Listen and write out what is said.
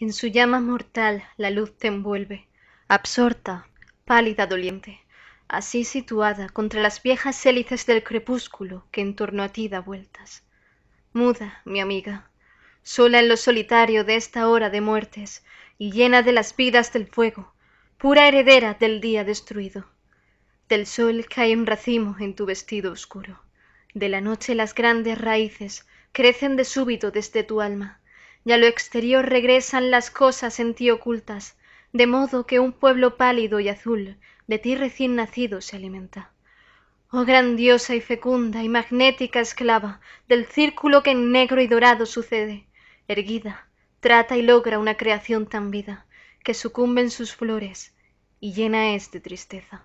En su llama mortal la luz te envuelve, absorta, pálida, doliente, así situada contra las viejas hélices del crepúsculo que en torno a ti da vueltas. Muda, mi amiga, sola en lo solitario de esta hora de muertes y llena de las vidas del fuego, pura heredera del día destruido. Del sol cae en racimo en tu vestido oscuro. De la noche las grandes raíces crecen de súbito desde tu alma y a lo exterior regresan las cosas en ti ocultas, de modo que un pueblo pálido y azul de ti recién nacido se alimenta. Oh grandiosa y fecunda y magnética esclava del círculo que en negro y dorado sucede, erguida, trata y logra una creación tan vida, que sucumben sus flores y llena es de tristeza.